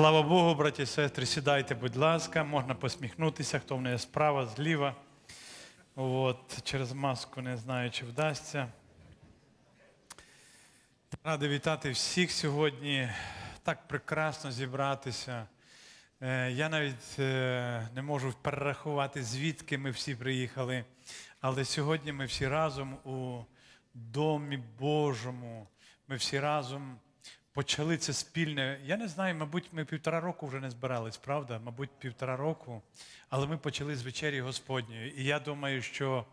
Слава Богу, браті і сестри, сідайте, будь ласка, можна посміхнутися, хто в неї справа, зліва. От, Через маску не знаю, чи вдасться. Ради вітати всіх сьогодні. Так прекрасно зібратися. Е, я навіть е, не можу перерахувати, звідки ми всі приїхали. Але сьогодні ми всі разом у Домі Божому. Ми всі разом почали це спільне. Я не знаю, мабуть, ми півтора року вже не збирались, правда? Мабуть, півтора року, але ми почали з вечері Господньої. І я думаю, що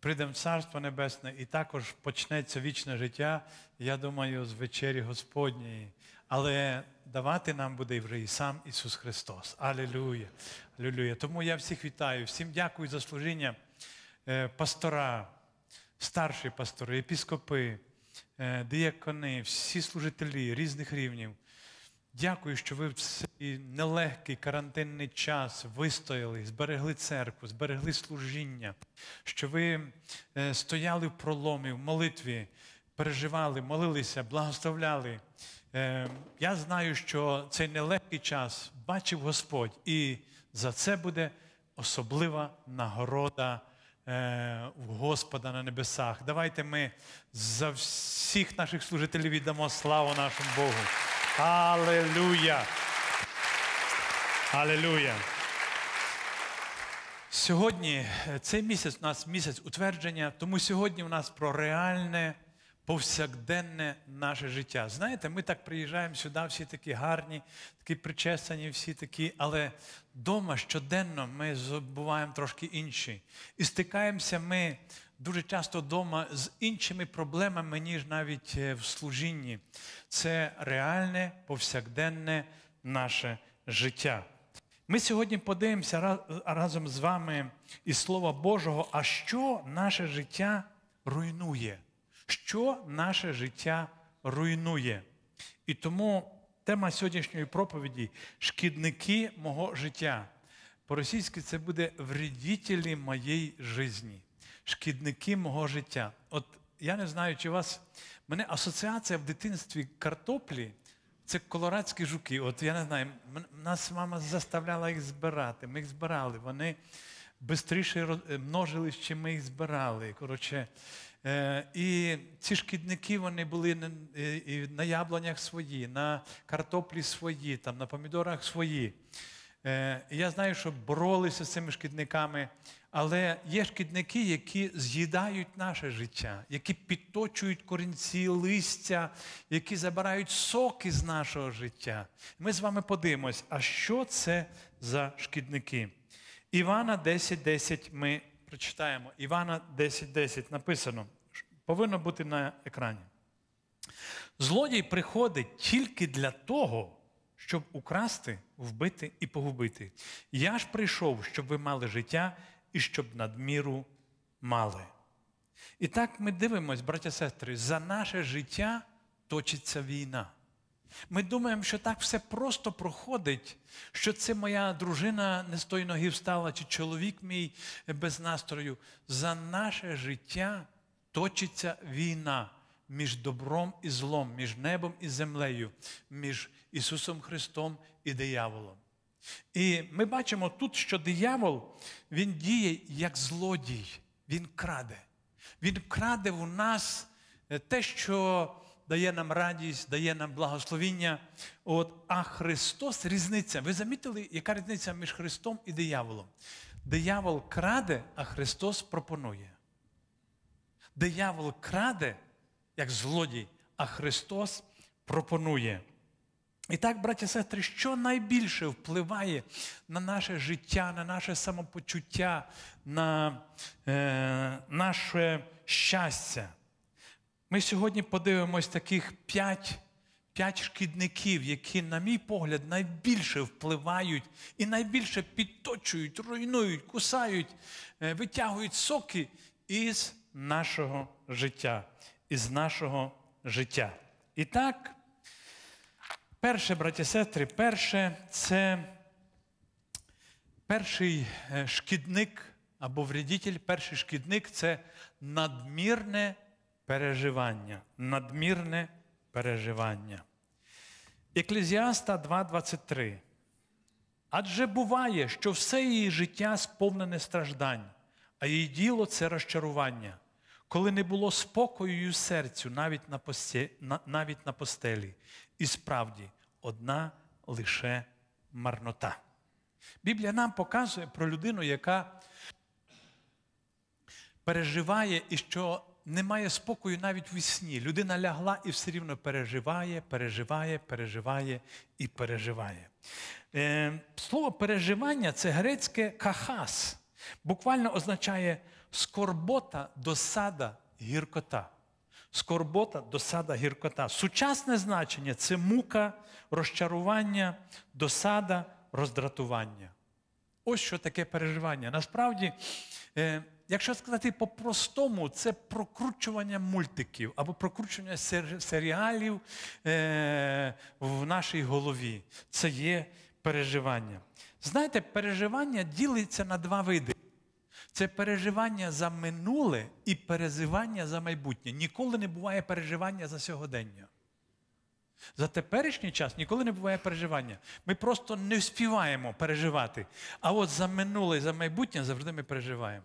прийдемо в Царство Небесне, і також почнеться вічне життя, я думаю, з вечері Господньої. Але давати нам буде вже і сам Ісус Христос. Алілюя! Алілюя. Тому я всіх вітаю, всім дякую за служіння е, пастора, старші пастори, епіскопи. Е, діякони, всі служителі різних рівнів. Дякую, що ви в цей нелегкий карантинний час вистояли, зберегли церкву, зберегли служіння, що ви е, стояли в проломі, в молитві, переживали, молилися, благословляли. Е, я знаю, що цей нелегкий час бачив Господь, і за це буде особлива нагорода Е, Господа на небесах. Давайте ми за всіх наших служителів віддамо славу нашому Богу. Алелюя! Алелюя! Сьогодні е, цей місяць у нас місяць утвердження, тому сьогодні у нас про реальне повсякденне наше життя. Знаєте, ми так приїжджаємо сюди, всі такі гарні, такі причесані, всі такі, але вдома щоденно ми забуваємо трошки інші. І стикаємося ми дуже часто вдома з іншими проблемами, ніж навіть е, в служінні. Це реальне повсякденне наше життя. Ми сьогодні подивимося разом з вами із Слова Божого, а що наше життя руйнує що наше життя руйнує. І тому тема сьогоднішньої проповіді шкідники мого життя. По-російськи це буде вредітелі моєї житті, шкідники мого життя. От я не знаю, чи у вас. Мене асоціація в дитинстві картоплі це колорадські жуки. От я не знаю, нас мама заставляла їх збирати. Ми їх збирали. Вони швидше е, множились, чим ми їх збирали. Коротше, Е, і ці шкідники вони були е, і на яблунях свої, на картоплі свої, там, на помідорах свої. Е, я знаю, що боролися з цими шкідниками, але є шкідники, які з'їдають наше життя, які підточують корінці, листя, які забирають соки з нашого життя. Ми з вами подивимось, а що це за шкідники? Івана 10,10 10 ми прочитаємо. Івана 10:10 10 написано, повинно бути на екрані. Злодій приходить тільки для того, щоб украсти, вбити і погубити. Я ж прийшов, щоб ви мали життя і щоб надміру мали. І так ми дивимось, браття сестри, за наше життя точиться війна. Ми думаємо, що так все просто проходить, що це моя дружина не з тої ноги встала, чи чоловік мій без настрою. За наше життя точиться війна між добром і злом, між небом і землею, між Ісусом Христом і дияволом. І ми бачимо тут, що диявол він діє як злодій, він краде. Він краде в нас е, те, що дає нам радість, дає нам благословіння. От, А Христос різниця. Ви замітили, яка різниця між Христом і дияволом? Диявол краде, а Христос пропонує. Диявол краде, як злодій, а Христос пропонує. І так, браті і сестри, що найбільше впливає на наше життя, на наше самопочуття, на е, наше щастя? Ми сьогодні подивимось таких п'ять шкідників, які, на мій погляд, найбільше впливають і найбільше підточують, руйнують, кусають, е, витягують соки із нашого життя, із нашого життя. І так, перше, браті сестри, перше це перший е, шкідник або вредитель, перший шкідник це надмірне переживання, надмірне переживання. Еклезіаста 2,23. Адже буває, що все її життя сповнене страждань, а її діло це розчарування, коли не було спокою і серцю навіть на, пості, навіть на постелі. І справді одна лише марнота. Біблія нам показує про людину, яка переживає і що немає спокою навіть у сні. Людина лягла і все рівно переживає, переживає, переживає і переживає. Е, слово переживання це грецьке кахас, буквально означає скорбота, досада, гіркота. Скорбота, досада, гіркота. Сучасне значення це мука, розчарування, досада, роздратування. Ось що таке переживання. Насправді е, якщо сказати по-простому, це прокручування мультиків або прокручування серіалів е, в нашій голові. Це є переживання. Знаєте, переживання ділиться на два види. Це переживання за минуле і переживання за майбутнє. Ніколи не буває переживання за сьогодення. За теперішній час ніколи не буває переживання. Ми просто не співаємо переживати. А от за минуле і за майбутнє завжди ми переживаємо.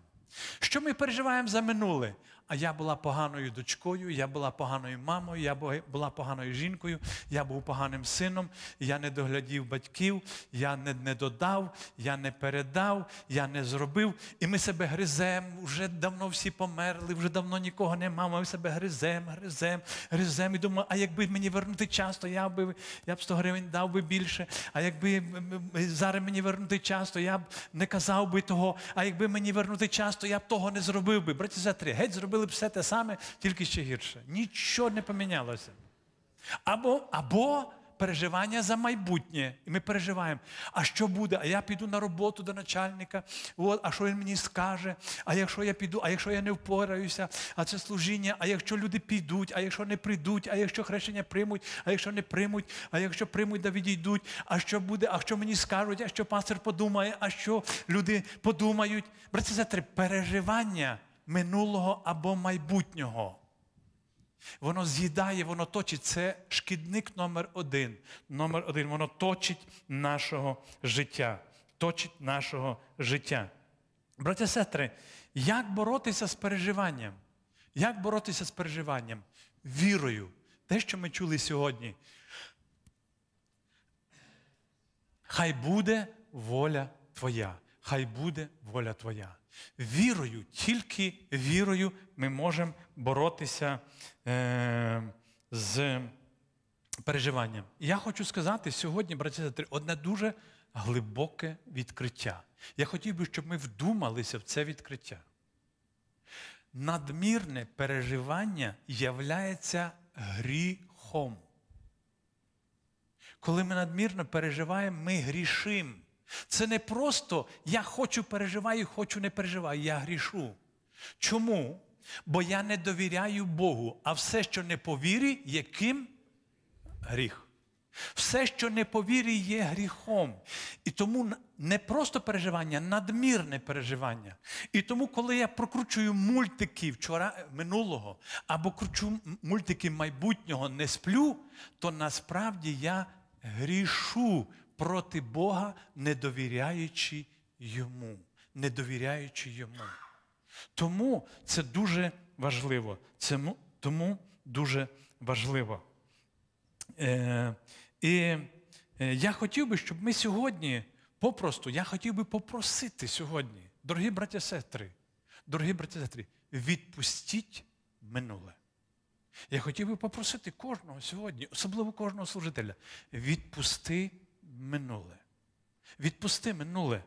Що ми переживаємо за минуле? а я була поганою дочкою, я була поганою мамою, я була поганою жінкою, я був поганим сином, я не доглядів батьків, я не, не додав, я не передав, я не зробив. І ми себе гриземо, вже давно всі померли, вже давно нікого нема, ми себе гриземо, гриземо, гриземо. І думаю, а якби мені вернути час, то я б я б 100 гривень дав би більше, а якби зараз мені вернути час, то я б не казав би того, а якби мені вернути час, то я б того не зробив би. Браті, за три, геть зробив робили б все те саме, тільки ще гірше. Нічого не помінялося. Або, або. Переживання за майбутнє. І ми переживаємо, а що буде? А я піду на роботу до начальника, от, а що він мені скаже, а якщо я піду, а якщо я не впораюся, а це служіння, а якщо люди підуть, а якщо не прийдуть, а якщо хрещення приймуть, а якщо не приймуть, а якщо приймуть, да відійдуть, а що буде, а що мені скажуть, а що пастор подумає, а що люди подумають. Братці, це переживання минулого або майбутнього. Воно з'їдає, воно точить. Це шкідник номер один. Номер один. Воно точить нашого життя. Точить нашого життя. Браття сестри, як боротися з переживанням? Як боротися з переживанням? Вірою. Те, що ми чули сьогодні. Хай буде воля твоя. Хай буде воля твоя. Вірою, тільки вірою ми можемо боротися е, з переживанням. Я хочу сказати сьогодні, браті сестри, одне дуже глибоке відкриття. Я хотів би, щоб ми вдумалися в це відкриття. Надмірне переживання являється гріхом. Коли ми надмірно переживаємо, ми грішимо. Це не просто я хочу переживаю, хочу не переживаю, я грішу. Чому? Бо я не довіряю Богу, а все, що не повірі, вірі, яким гріх. Все, що не повірі, є гріхом. І тому не просто переживання, надмірне переживання. І тому, коли я прокручую мультики вчора е, минулого або кручу мультики майбутнього не сплю, то насправді я грішу проти Бога, не довіряючи Йому, не довіряючи Йому. Тому це дуже важливо. Це, Тому дуже важливо. Е, І е, я хотів би, щоб ми сьогодні попросту, я хотів би попросити сьогодні, дорогі браття сестри, дорогі браті сестри, відпустіть минуле. Я хотів би попросити кожного сьогодні, особливо кожного служителя, відпусти минуле. Відпусти минуле.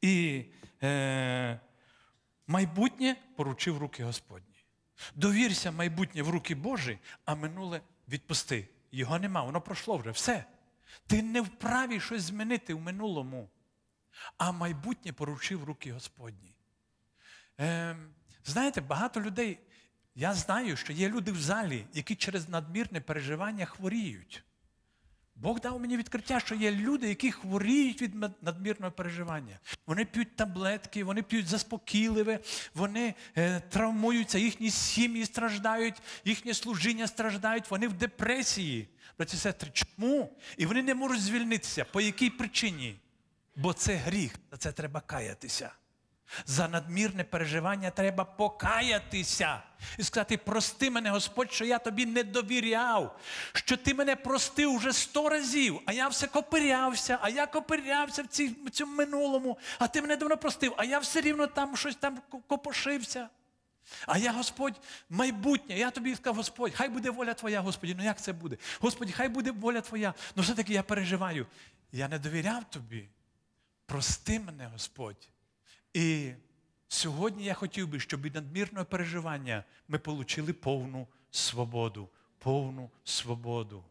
І е, майбутнє поручив руки Господні. Довірся майбутнє в руки Божі, а минуле відпусти. Його нема, воно пройшло вже все. Ти не вправі щось змінити в минулому, а майбутнє поручив руки Господні. Е, Знаєте, багато людей, я знаю, що є люди в залі, які через надмірне переживання хворіють. Бог дав мені відкриття, що є люди, які хворіють від надмірного переживання. Вони п'ють таблетки, вони п'ють заспокійливе, вони е, травмуються, їхні сім'ї страждають, їхнє служіння страждають, вони в депресії. Браті сестри, чому? І вони не можуть звільнитися. По якій причині? Бо це гріх, за це треба каятися. За надмірне переживання треба покаятися і сказати, прости мене, Господь, що я тобі не довіряв, що ти мене простив уже сто разів, а я все копирявся, а я копирявся в, в цьому минулому, а ти мене давно простив, а я все рівно там щось там копошився. А я, Господь, майбутнє, я тобі сказав, Господь, хай буде воля Твоя, Господі, ну як це буде? Господі, хай буде воля Твоя, ну все-таки я переживаю. Я не довіряв тобі. Прости мене, Господь. І сьогодні я хотів би, щоб від надмірного переживання ми отримали повну свободу, повну свободу.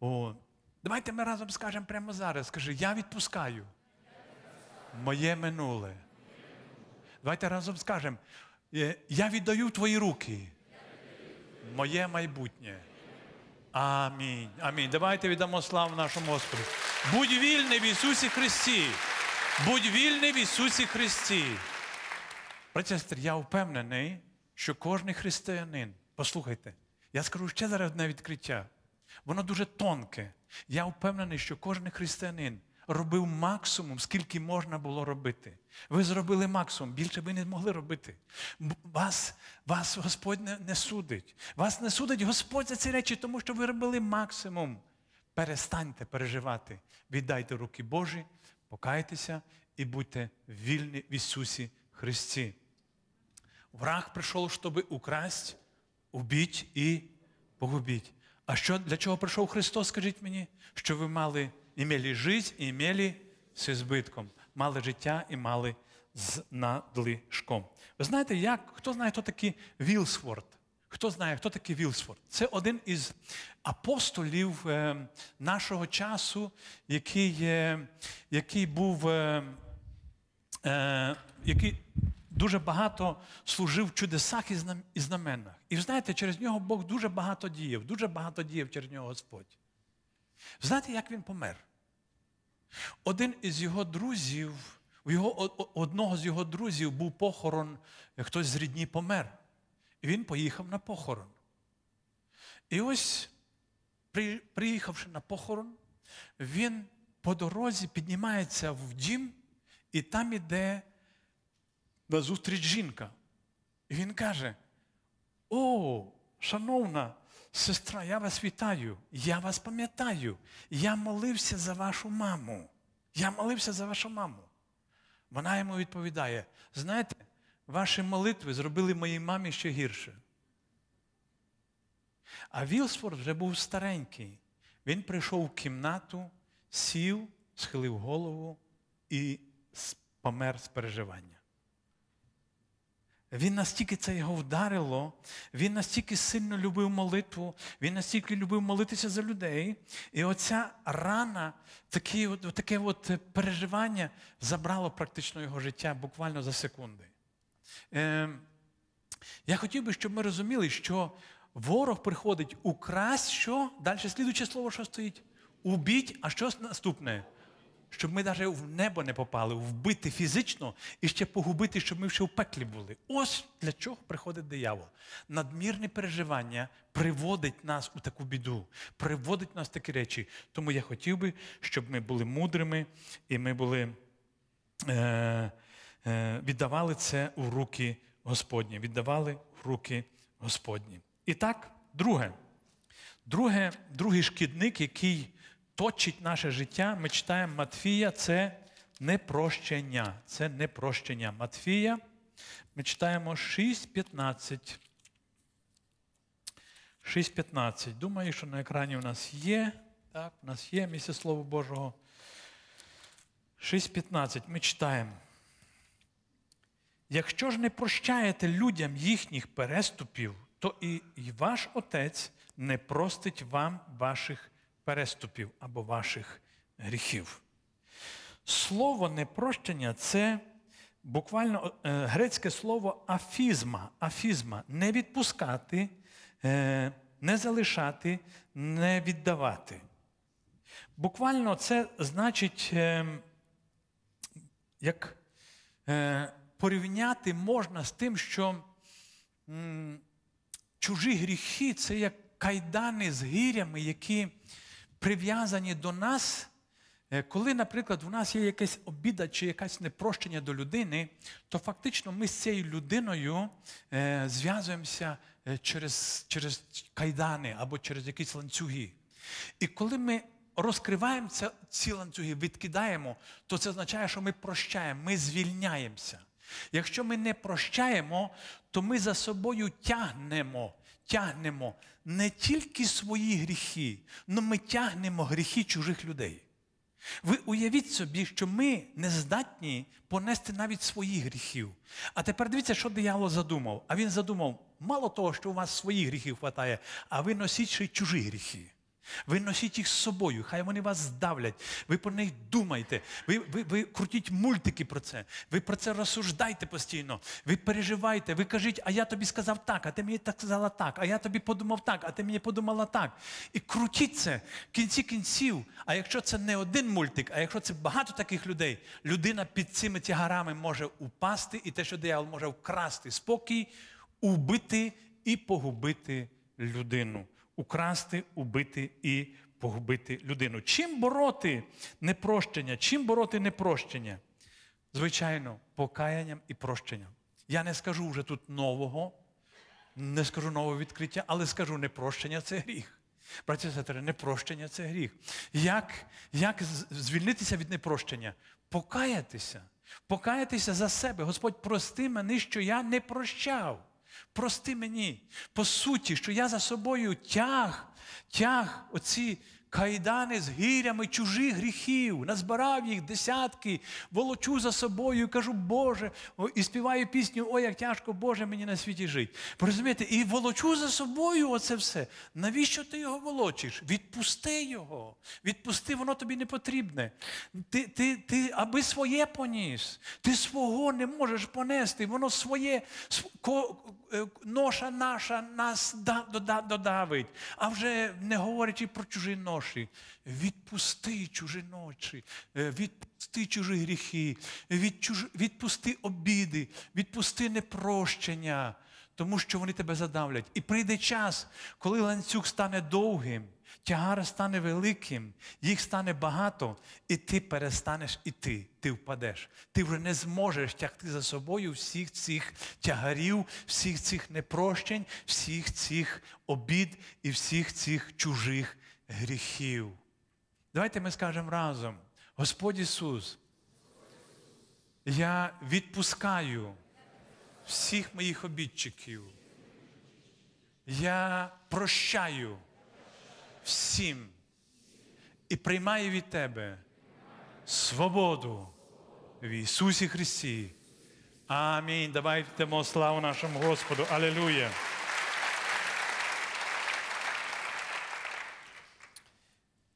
О, Давайте ми разом скажемо прямо зараз. Скажи, я відпускаю моє минуле. Давайте разом скажемо. «Е, я віддаю в твої руки. Моє майбутнє. Амінь. Амінь. Давайте віддамо славу нашому Господу. Будь вільний в Ісусі Христі. Будь вільний в Ісусі Христі. Братя, я впевнений, що кожен християнин, послухайте, я скажу ще зараз одне відкриття. Воно дуже тонке. Я впевнений, що кожен християнин робив максимум, скільки можна було робити. Ви зробили максимум, більше ви не могли робити. Вас вас Господь не, не судить. Вас не судить Господь за ці речі, тому що ви робили максимум. Перестаньте переживати. Віддайте руки Божі покайтеся і будьте вільні в Ісусі Христі. Враг прийшов, щоб украсть, убить і погубить. А що, для чого прийшов Христос, скажіть мені, що ви мали імелі життя і імелі з збитком, мали життя і мали з надлишком. Ви знаєте, як, хто знає, хто такий Вілсворд? Хто знає, хто такий Вілсфорд? Це один із апостолів е, нашого часу, який який був, е, е, який дуже багато служив в чудесах і знаменах. І знаєте, через нього Бог дуже багато діяв, дуже багато діяв через нього Господь. Знаєте, як він помер? Один із його друзів, у його, одного з його друзів був похорон, хтось з рідні помер він поїхав на похорон. І ось, приїхавши на похорон, він по дорозі піднімається в дім, і там іде зустріч жінка. І він каже: О, шановна сестра, я вас вітаю, я вас пам'ятаю, я молився за вашу маму. Я молився за вашу маму. Вона йому відповідає: знаєте, Ваші молитви зробили моїй мамі ще гірше. А Вілсфорд вже був старенький. Він прийшов в кімнату, сів, схилив голову і помер з переживання. Він настільки це його вдарило, він настільки сильно любив молитву, він настільки любив молитися за людей. І оця рана, таке, таке от е, переживання забрало практично його життя буквально за секунди. Ем, я хотів би, щоб ми розуміли, що ворог приходить украсть що? Далі слідуче слово, що стоїть? Убіть, а що наступне? Щоб ми навіть в небо не попали, вбити фізично і ще погубити, щоб ми ще в пеклі були. Ось для чого приходить диявол. Надмірне переживання приводить нас у таку біду, приводить нас в такі речі. Тому я хотів би, щоб ми були мудрими і ми були е, Е, віддавали це у руки Господні, віддавали в руки Господні. І так, друге. Друге, Другий шкідник, який точить наше життя, ми читаємо Матфія, це непрощення. Це непрощення Матфія. Ми читаємо 6.15. 6.15. Думаю, що на екрані у нас є. Так, у нас є місце слово Божого. 6.15. Ми читаємо. Якщо ж не прощаєте людям їхніх переступів, то і ваш Отець не простить вам ваших переступів або ваших гріхів. Слово непрощення це буквально е, грецьке слово афізма, афізма не відпускати, е, не залишати, не віддавати. Буквально це значить, ем, як е, порівняти можна з тим, що м, чужі гріхи це як кайдани з гірями, які прив'язані до нас. Е, коли, наприклад, в нас є якась обіда чи якесь непрощення до людини, то фактично ми з цією людиною е, зв'язуємося е, через через кайдани або через якісь ланцюги. І коли ми розкриваємо ці ланцюги, відкидаємо, то це означає, що ми прощаємо, ми звільняємося. Якщо ми не прощаємо, то ми за собою тягнемо, тягнемо не тільки свої гріхи, але ми тягнемо гріхи чужих людей. Ви уявіть собі, що ми не здатні понести навіть своїх гріхів. А тепер дивіться, що диявол задумав. А він задумав: мало того, що у вас своїх гріхів вистачає, а ви носіть ще й чужі гріхи. Ви носіть їх з собою, хай вони вас здавлять, ви про них думайте, ви ви, ви крутіть мультики про це, ви про це розсуждайте постійно, ви переживайте, ви кажіть, а я тобі сказав так, а ти мені так сказала так, а я тобі подумав так, а ти мені подумала так. І крутіть це в кінці кінців. А якщо це не один мультик, а якщо це багато таких людей, людина під цими тягарами може упасти, і те, що диявол може вкрасти спокій, убити і погубити людину украсти, убити і погубити людину. Чим бороти непрощення? Чим бороти непрощення? Звичайно, покаянням і прощенням. Я не скажу вже тут нового, не скажу нового відкриття, але скажу непрощення це гріх. Браті і сестри, непрощення це гріх. Як як звільнитися від непрощення? Покаятися, покаятися за себе. Господь, прости мене, що я не прощав. Прости мені, по суті, що я за собою тяг, тяг оці кайдани з гір'ями чужих гріхів, назбирав їх десятки, волочу за собою, кажу, Боже, і співаю пісню, о, як тяжко, Боже, мені на світі жить. Порозумієте, і волочу за собою оце все. Навіщо ти його волочиш? Відпусти його, відпусти, воно тобі не потрібне. Ти, ти, ти аби своє поніс, ти свого не можеш понести, воно своє е, ноша наша нас додавить, а вже не говорячи про чужий ноші гроші, відпусти чужі ночі, е, відпусти чужі гріхи, відпусти обіди, відпусти непрощення, тому що вони тебе задавлять. І прийде час, коли ланцюг стане довгим, тягар стане великим, їх стане багато, і ти перестанеш іти, ти впадеш. Ти вже не зможеш тягти за собою всіх цих тягарів, всіх цих непрощень, всіх цих обід і всіх цих чужих гріхів. Давайте ми скажемо разом: Господь Ісус, я відпускаю всіх моїх обідчиків. Я прощаю всім і приймаю від Тебе свободу в Ісусі Христі. Амінь. Давайте дамо славу нашому Господу. Алілуя!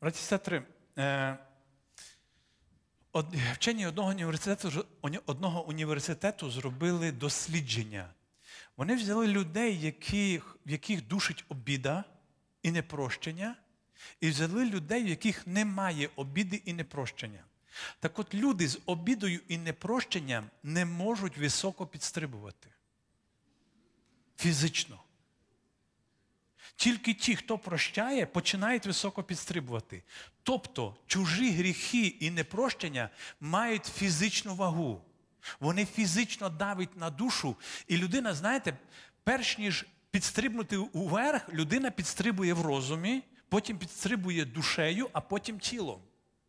Браті сестри, е, вчені одного університету одного університету зробили дослідження. Вони взяли людей, які, в яких душить обіда і непрощення, і взяли людей, в яких немає обіди і непрощення. Так от люди з обідою і непрощенням не можуть високо підстрибувати. Фізично. Тільки ті, хто прощає, починають високо підстрибувати. Тобто чужі гріхи і непрощення мають фізичну вагу. Вони фізично давить на душу. І людина, знаєте, перш ніж підстрибнути уверх, людина підстрибує в розумі, потім підстрибує душею, а потім тілом.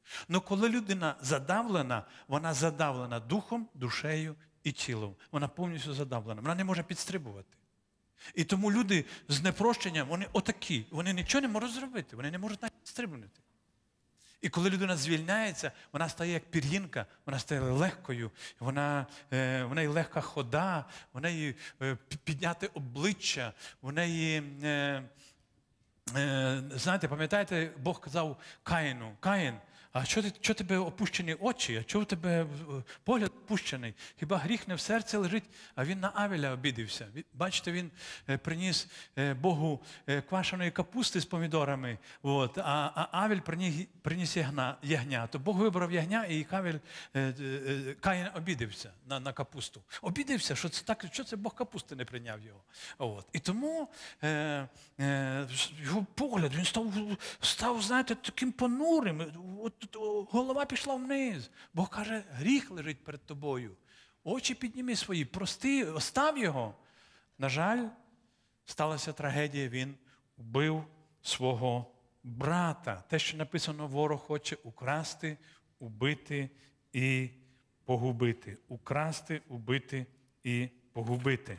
Але ну, коли людина задавлена, вона задавлена духом, душею і тілом. Вона повністю задавлена. Вона не може підстрибувати. І тому люди з непрощенням, вони отакі, вони нічого не можуть зробити, вони не можуть навіть стрибнути. І коли людина звільняється, вона стає як пір'їнка, вона стає легкою, вона, е, в неї легка хода, в неї е, підняти обличчя, в неї. Е, знаєте, пам'ятаєте, Бог казав Каїну, Каїн, а що ти, що тебе опущені очі? А чого в тебе е, погляд опущений? Хіба гріх не в серці лежить? А він на Авіля обідився. Бачите, він е, приніс е, Богу квашеної капусти з помідорами. От, А а Авель приніс, приніс ягня. То Бог вибрав ягня, і Кавель Каїн обідився на на капусту. Обідився, що це так, що це Бог капусти не прийняв його. От. І тому е, е, його погляд він став, став знаєте, таким понурим. От голова пішла вниз. Бог каже, гріх лежить перед тобою. Очі підніми свої, прости, остав його. На жаль, сталася трагедія, він вбив свого брата. Те, що написано, ворог хоче украсти, убити і погубити. Украсти, убити і погубити.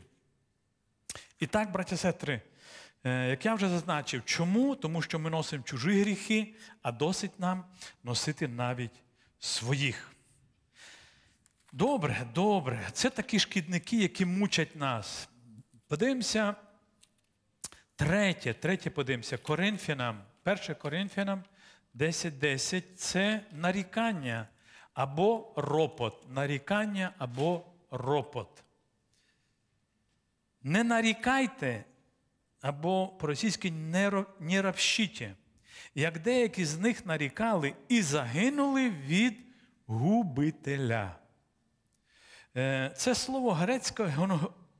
І так, браття сестри, Е, як я вже зазначив, чому? Тому що ми носимо чужі гріхи, а досить нам носити навіть своїх. Добре, добре. Це такі шкідники, які мучать нас. Подивимося, третє, третє подивимося, Коринфянам, перше Коринфянам 10.10 10, це нарікання або ропот. Нарікання або ропот. Не нарікайте або по-російськи не як деякі з них нарікали і загинули від губителя. Е, це слово грецьке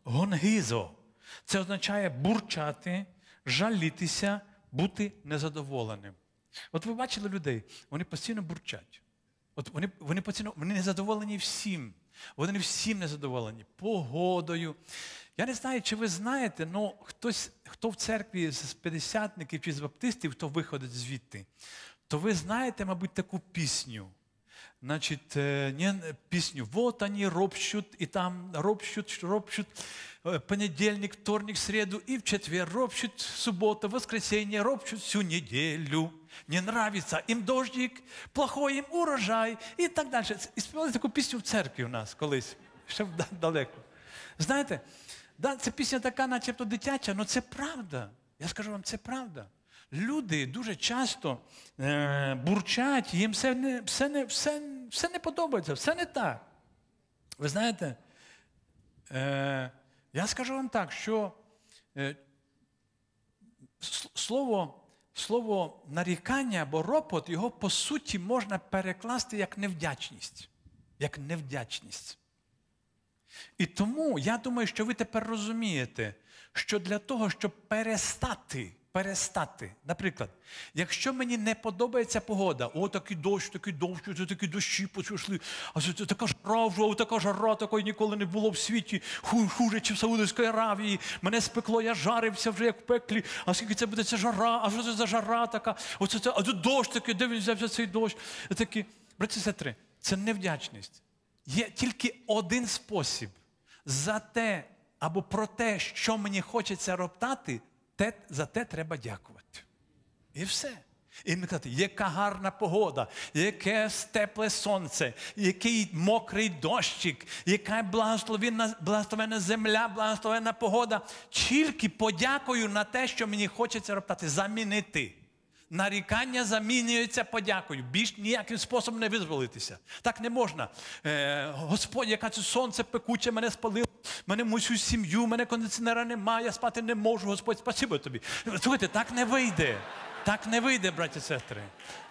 гонгізо. Це означає бурчати, жалітися, бути незадоволеним. От ви бачили людей, вони постійно бурчать. От Вони вони, постійно, вони незадоволені всім. Вони всім незадоволені погодою, я не знаю, чи ви знаєте, але хтось, хто в церкві з п'ятдесятників чи з баптистів, хто виходить звідти, то ви знаєте, мабуть, таку пісню. Значить, е, пісню «Вот они ропщут, і там ропщут, ропщут, е, понедельник, вторник, среду, і в четвер ропщут, субота, воскресенье, ропщут всю неділю. Не нравится им дождик, плохой їм урожай і так далі. І співали таку пісню в церкві у нас колись, ще далеко. Знаєте, Да, Ця пісня така, начебто дитяча, але це правда. Я скажу вам, це правда. Люди дуже часто е, бурчать, їм все не, все, не, все, все не подобається, все не так. Ви знаєте, е, я скажу вам так, що е, слово слово нарікання або ропот, його по суті можна перекласти як невдячність. Як невдячність. І тому я думаю, що ви тепер розумієте, що для того, щоб перестати, перестати, наприклад, якщо мені не подобається погода, о, такий дощ, такий дощ, такі дощі пішли, а це така жара, а така жара, такої ніколи не було в світі, хуже, чи в Саудовській Аравії, мене спекло, я жарився вже як в пеклі, а скільки це буде ця жара, а що це за жара така? Оце це, а це дощ такий, де він взявся цей дощ? Такі, браті сестри, це невдячність. Є тільки один спосіб за те або про те, що мені хочеться роптати, те, за те треба дякувати. І все. І ми казати, яка гарна погода, яке тепле сонце, який мокрий дощик, яка благословенна, благословенна земля, благословенна погода. Тільки подякую на те, що мені хочеться роптати, замінити. Нарікання замінюється подякою. Більш ніяким способом не визволитися. Так не можна. Е, Господь, яка це сонце пекуче, мене спалило, мене мусю сім'ю, мене кондиціонера немає, я спати не можу. Господь, спасибо тобі. Слухайте, так не вийде. Так не вийде, браті сестри.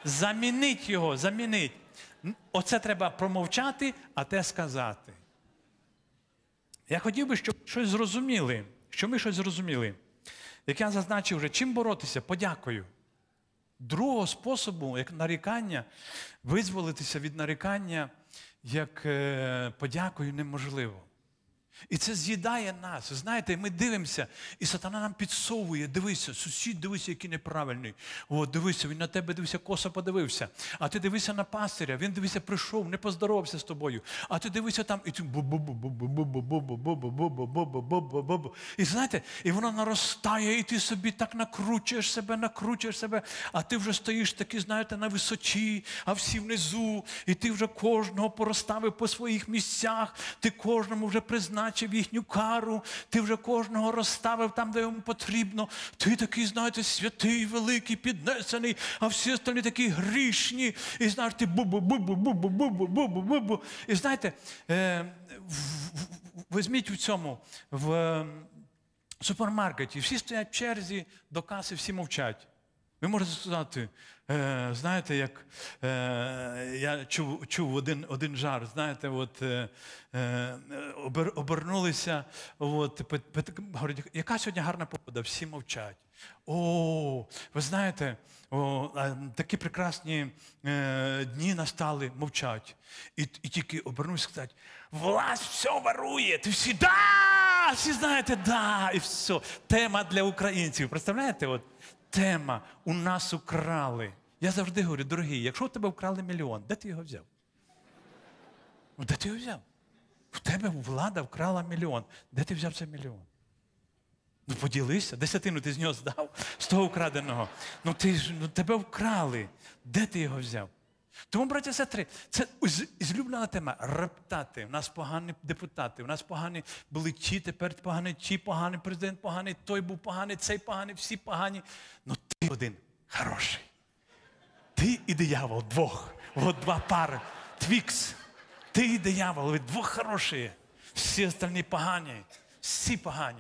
Замінить його, замінить. Оце треба промовчати, а те сказати. Я хотів би, щоб щось зрозуміли, що ми щось зрозуміли. Як я зазначив вже, чим боротися? Подякою другого способу, як нарікання, визволитися від нарікання як е, подякою неможливо. І це з'їдає нас. Знаєте, ми дивимося, і сатана нам підсовує. Дивися, сусід, дивися, який неправильний. О, дивися, він на тебе дивився, косо подивився. А ти дивися на пастиря, він дивися, прийшов, не поздоровався з тобою. А ти дивися там, і ти І знаєте, і воно наростає, і ти собі так накручуєш себе, накручуєш себе, а ти вже стоїш такий, знаєте, на височі, а всі внизу, і ти вже кожного пороставив по своїх місцях, ти кожному вже признаєш призначив їхню кару, ти вже кожного розставив там, де йому потрібно. Ти такий, знаєте, святий, великий, піднесений, а всі остальні такі грішні. І знаєш, ти бу-бу-бу-бу-бу-бу-бу-бу-бу-бу. І знаєте, е, візьміть в цьому. в е, супермаркеті всі стоять в черзі до каси, всі мовчать. Ви можете сказати, е, знаєте, як е, я чув чув один один жарт, знаєте, от, е, е, обер, обернулися, от, говорять, яка сьогодні гарна погода, всі мовчать. О, ви знаєте, о, такі прекрасні е, дні настали, мовчать. І і тільки обернусь і сказати, власть все ворує, ти всі да, всі знаєте, да, і все. Тема для українців. Представляєте? от тема у нас украли. Я завжди говорю, дорогі, якщо у тебе вкрали мільйон, де ти його взяв? Ну, де ти його взяв? В тебе влада вкрала мільйон. Де ти взяв цей мільйон? Ну поділися, десятину ти з нього здав, з того вкраденого. Ну ти ж ну тебе вкрали. Де ти його взяв? Тому, браття, сестри, це злюблена тема рептати. У нас погані депутати, у нас погані були ті, тепер погані чи поганий президент, поганий, той був поганий, цей поганий, всі погані. Ну ти один хороший. Ти і диявол двох. От два пари. Твікс. Ти і диявол, ви двох хороші. Всі остальні погані, всі погані.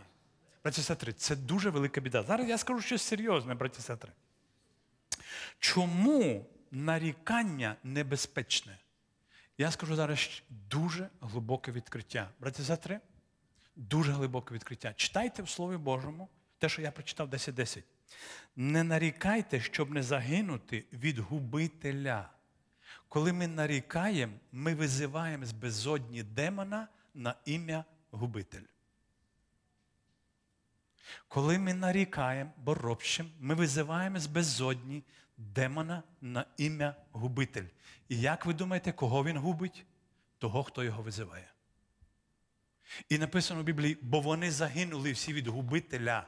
Браття сестри, це дуже велика біда. Зараз я скажу щось серйозне, браті сестри. Чому нарікання небезпечне. Я скажу зараз дуже глибоке відкриття. Браті сестри, дуже глибоке відкриття. Читайте в Слові Божому те, що я прочитав 10 10. Не нарікайте, щоб не загинути від губителя. Коли ми нарікаємо, ми визиваємо з безодні демона на ім'я губитель. Коли ми нарікаємо боробщим, ми визиваємо з безодні демона на ім'я губитель. І як ви думаєте, кого він губить? Того, хто його визиває. І написано в Біблії, бо вони загинули всі від губителя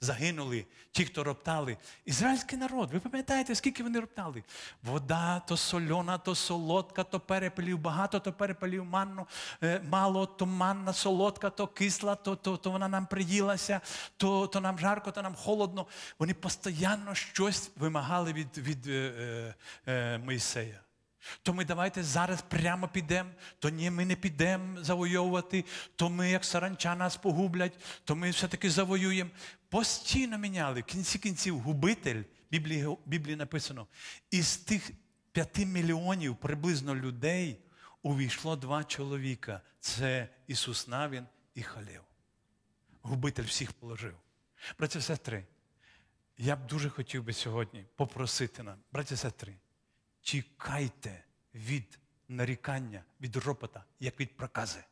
загинули, ті, хто роптали. Ізраїльський народ, ви пам'ятаєте, скільки вони роптали? Вода то сольона, то солодка, то перепелів багато, то перепелів манну, е, мало, то манна, солодка, то кисла, то то, то вона нам приїлася, то то нам жарко, то нам холодно. Вони постійно щось вимагали від від е, е, е Мойсея. То ми давайте зараз прямо підемо, то ні, ми не підемо завойовувати, то ми, як саранча, нас погублять, то ми все-таки завоюємо. Постійно міняли. В кінці кінців губитель, в Біблії, Біблії написано, із тих п'яти мільйонів приблизно людей увійшло два чоловіка. Це Ісус Навін і Халів. Губитель всіх положив. Браті сестри, я б дуже хотів би сьогодні попросити нам, браті сестри. Чекайте від нарікання, від ропота, як від прокази.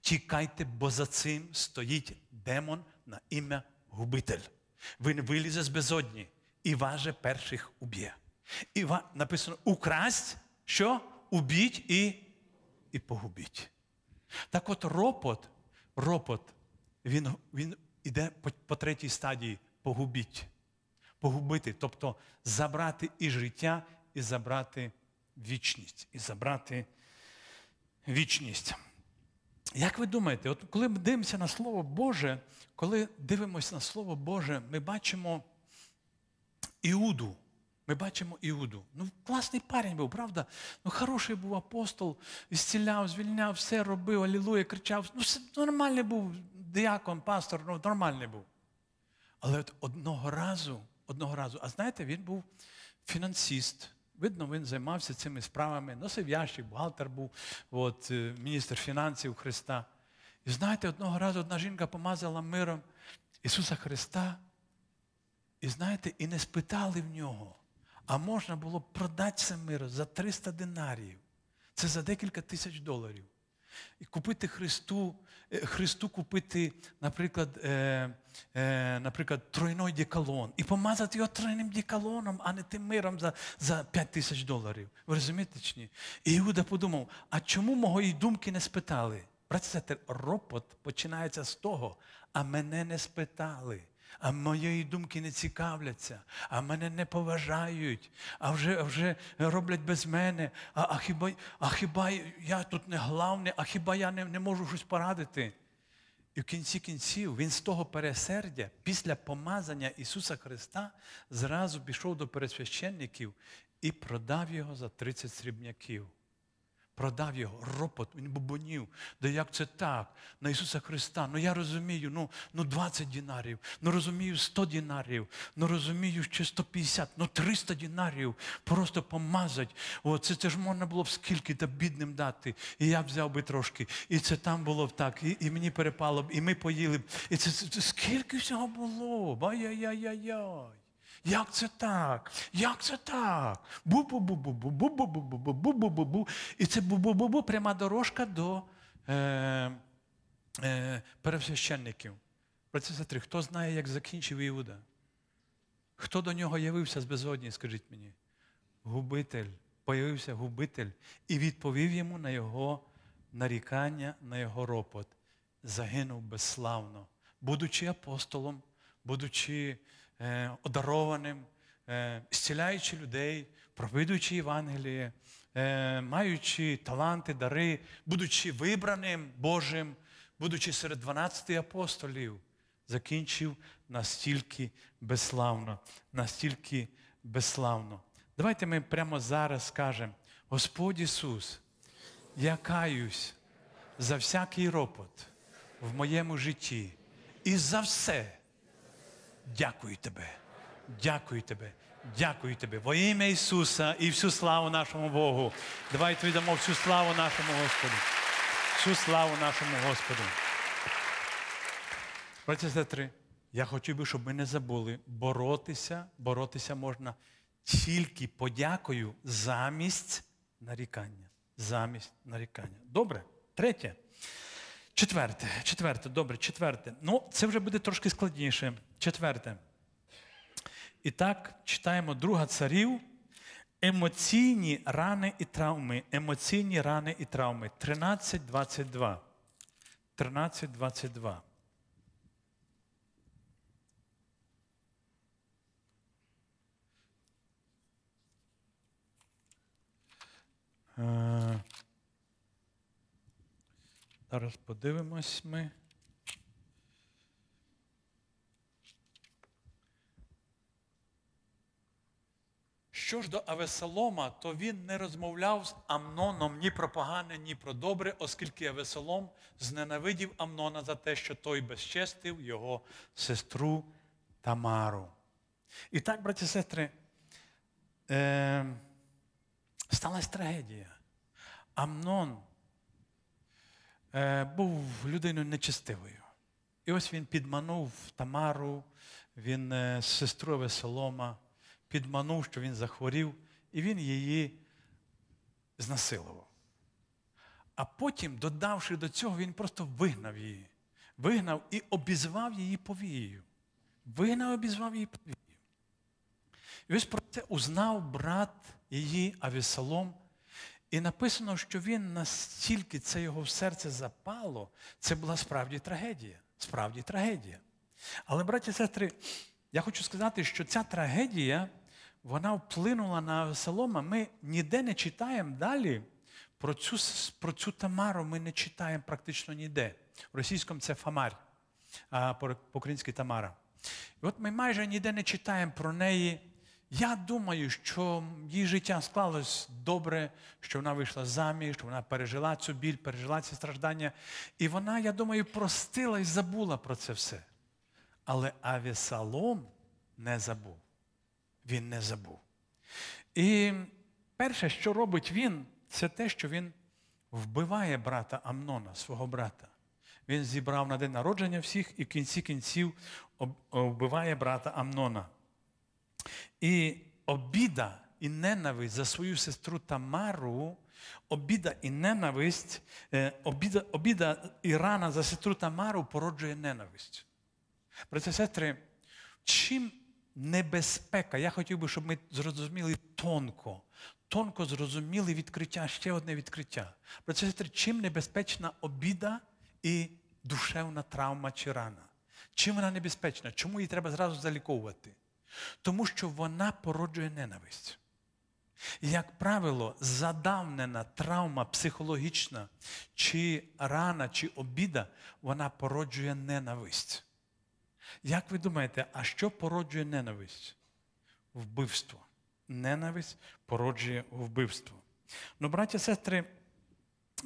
Тікайте, бо за цим стоїть демон на ім'я губитель. Він вилізе з безодні і важе перших уб'є. І ва... написано: украсть, що убіть і і погубіть. Так от ропот, ропот, він він іде по, по третій стадії погубіть, погубити, тобто забрати і життя, і забрати вічність. І забрати вічність. Як ви думаєте, от коли ми дивимося на Слово Боже, коли дивимося на Слово Боже, ми бачимо Іуду. Ми бачимо Іуду. Ну, класний парень був, правда? Ну, хороший був апостол, зціляв, звільняв, все робив, алілує, кричав. Ну, все нормальний був діакон, пастор, ну нормальний був. Але от одного разу, одного разу, а знаєте, він був фінансист, Видно, він займався цими справами, носив ящик, бухгалтер був, от, е, міністр фінансів Христа. І знаєте, одного разу одна жінка помазала миром Ісуса Христа. І знаєте, і не спитали в нього, а можна було продати це миро за 300 динарів. Це за декілька тисяч доларів. І купити Христу Е, Христу купити, наприклад, е, е, наприклад, тройний деколон і помазати його тройним деколоном, а не тим миром за за 5 тисяч доларів. Ви розумієте? чи ні? І Іуда подумав, а чому мої думки не спитали? Братця, ропот починається з того, а мене не спитали а моєї думки не цікавляться, а мене не поважають, а вже вже роблять без мене. А а, хіба а хіба я тут не главний, а хіба я не, не можу щось порадити? І в кінці кінців він з того пересердя, після помазання Ісуса Христа, зразу пішов до пересвященників і продав його за 30 срібняків. Продав його ропот, він бубонів. Да як це так? На Ісуса Христа. Ну я розумію, ну ну 20 дінарів, ну розумію 100 дінарів, ну розумію, ще 150, ну 300 дінарів просто помазать. О, це, це ж можна було б скільки та бідним дати. І я взяв би трошки. І це там було б так, і і мені перепало б, і ми поїли б. І це, це, це скільки всього було. Ай-яй-яй-яй-яй. Як це так? Як це так? Бу-бу-бу-бу-бу-бу-бу-бу-бу-бу-бу-бу. І це бу-бу-бу-бу пряма дорожка до е, е, пересвященників. Процесатри, хто знає, як закінчив Іуда? Хто до нього явився з безодні, скажіть мені? Губитель. Появився губитель і відповів йому на його нарікання, на його ропот. Загинув безславно, будучи апостолом, будучи Е, одарованим, е, зціляючи людей, проповідуючи Євангеліє, е, маючи таланти, дари, будучи вибраним Божим, будучи серед 12 апостолів, закінчив настільки безславно, настільки безславно. Давайте ми прямо зараз скажемо, Господь Ісус, я каюсь за всякий ропот в моєму житті і за все. Дякую Тебе, дякую Тебе, дякую Тебе. Во ім'я Ісуса і всю славу нашому Богу. Давайте віддамо всю славу нашому Господу. Всю славу нашому Господу. Братя сестри, я хочу би, щоб ми не забули боротися, боротися можна тільки подякою замість нарікання. Замість нарікання. Добре, третє. Четверте, четверте, добре, четверте. Ну, це вже буде трошки складніше. Четверте. І так, читаємо друга царів. Емоційні рани і травми. Емоційні рани і травми. 13.22. 13.22. Uh... Зараз подивимось ми. Що ж до Авесолома, то він не розмовляв з Амноном ні про погане, ні про добре, оскільки Авесолом зненавидів Амнона за те, що той безчестив його сестру Тамару. І так, браті і сестри, е, сталася трагедія. Амнон Е, був людиною нечистивою. І ось він підманув Тамару, він сестру сестрою Весолома, підманув, що він захворів, і він її знасилував. А потім, додавши до цього, він просто вигнав її, вигнав і обізвав її повією. Вигнав і обізвав її повією. І ось про це узнав брат її Авісалом, і написано, що він настільки це його в серце запало, це була справді трагедія. Справді трагедія. Але, браті і сестри, я хочу сказати, що ця трагедія, вона вплинула на Солома. Ми ніде не читаємо далі. Про цю про цю тамару ми не читаємо практично ніде. В російському це Фамар, по-українськи Тамара. І от ми майже ніде не читаємо про неї я думаю, що її життя склалось добре, що вона вийшла заміж, що вона пережила цю біль, пережила ці страждання. І вона, я думаю, простила і забула про це все. Але Авісалом не забув. Він не забув. І перше, що робить він, це те, що він вбиває брата Амнона, свого брата. Він зібрав на день народження всіх і в кінці кінців вбиває брата Амнона. І обіда і ненависть за свою сестру Тамару, обіда і ненависть, е, обіда, обіда і рана за сестру Тамару породжує ненависть. Брати сестри, чим небезпека? Я хотів би, щоб ми зрозуміли тонко, тонко зрозуміли відкриття, ще одне відкриття. Брати сестри, чим небезпечна обіда і душевна травма чи рана? Чим вона небезпечна? Чому її треба зразу заліковувати? Тому що вона породжує ненависть. Як правило, задавнена травма психологічна, чи рана, чи обіда, вона породжує ненависть. Як ви думаєте, а що породжує ненависть? Вбивство. Ненависть породжує вбивство. Ну, браття сестри,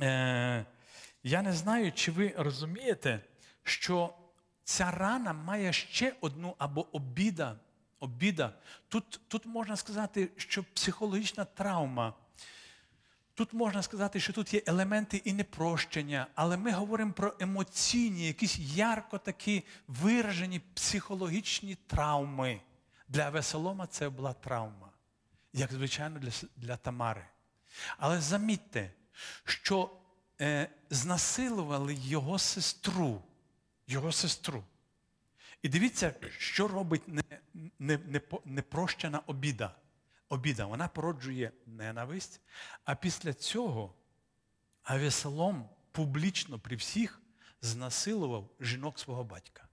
е, я не знаю, чи ви розумієте, що ця рана має ще одну або обіда обіда. Тут, Тут можна сказати, що психологічна травма. Тут можна сказати, що тут є елементи і непрощення, але ми говоримо про емоційні, якісь ярко такі виражені психологічні травми. Для Веселома це була травма, як звичайно, для для Тамари. Але замітьте, що е, знасилували його сестру, його сестру. І дивіться, що робить непрощена не, не, не обіда. Обіда, вона породжує ненависть, а після цього Авісалом публічно при всіх знасилував жінок свого батька.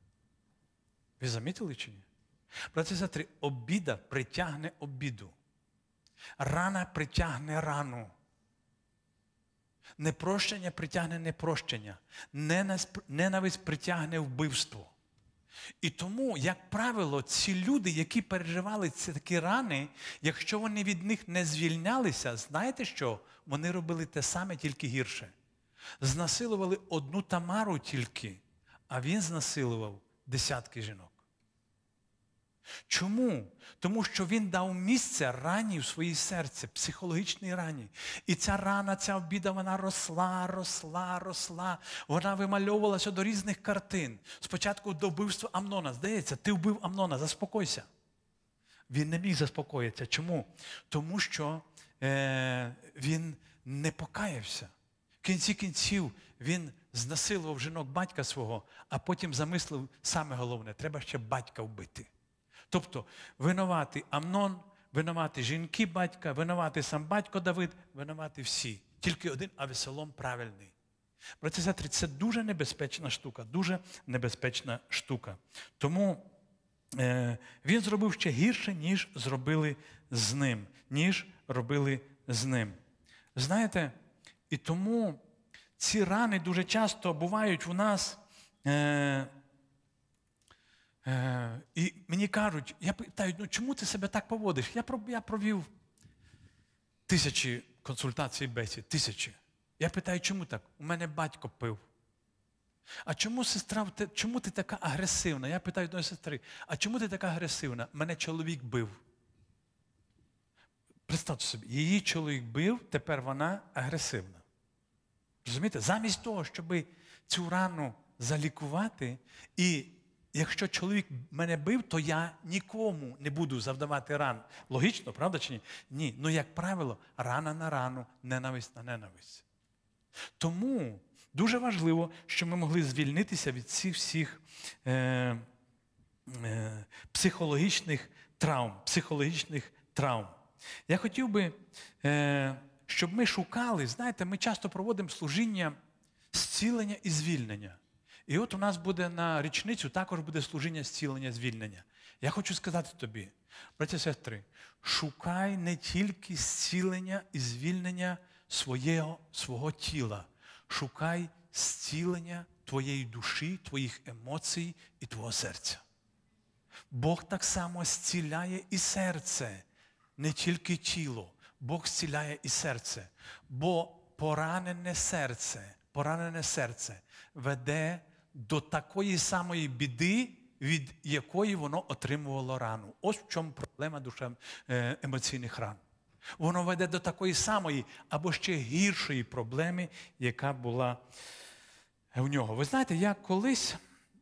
Ви замітили чи ні? Брати сестри, обіда притягне обіду. Рана притягне рану. Непрощення притягне непрощення. Ненависть притягне вбивство. І тому, як правило, ці люди, які переживали ці такі рани, якщо вони від них не звільнялися, знаєте що? Вони робили те саме, тільки гірше. Знасилували одну тамару тільки, а він знасилував десятки жінок. Чому? Тому що він дав місце рані в своїй серці, психологічній рані. І ця рана, ця обіда, вона росла, росла, росла. Вона вимальовувалася до різних картин. Спочатку до вбивства Амнона. Здається, ти вбив Амнона, заспокойся. Він не міг заспокоїтися. Чому? Тому що е, він не покаявся. В кінці кінців він знасилував жінок батька свого, а потім замислив саме головне, треба ще батька вбити. Тобто винувати Амнон, винувати жінки батька, винувати сам батько Давид, винувати всі. Тільки один Авесолом правильний. Браті сестри, це дуже небезпечна штука, дуже небезпечна штука. Тому е, він зробив ще гірше, ніж зробили з ним, ніж робили з ним. Знаєте, і тому ці рани дуже часто бувають у нас. Е, е, і мені кажуть, я питаю, ну чому ти себе так поводиш? Я я провів тисячі консультацій бесід, тисячі. Я питаю, чому так? У мене батько пив. А чому сестра, чому ти така агресивна? Я питаю до сестри, а чому ти така агресивна? Мене чоловік бив. Представте собі, її чоловік бив, тепер вона агресивна. Розумієте? Замість того, щоб цю рану залікувати і якщо чоловік мене бив, то я нікому не буду завдавати ран. Логічно, правда чи ні? Ні. Ну, як правило, рана на рану, ненависть на ненависть. Тому дуже важливо, що ми могли звільнитися від цих всіх е, е, психологічних травм, психологічних травм. Я хотів би, е, щоб ми шукали, знаєте, ми часто проводимо служіння зцілення і звільнення. І от у нас буде на річницю також буде служіння зцілення, звільнення. Я хочу сказати тобі, браття сестри, шукай не тільки зцілення і звільнення своєго, свого тіла, шукай зцілення твоєї душі, твоїх емоцій і твого серця. Бог так само зціляє і серце, не тільки тіло. Бог зціляє і серце, бо поранене серце, поранене серце веде до такої самої біди, від якої воно отримувало рану. Ось в чому проблема душа е, емоційних ран. Воно веде до такої самої або ще гіршої проблеми, яка була е, в нього. Ви знаєте, я колись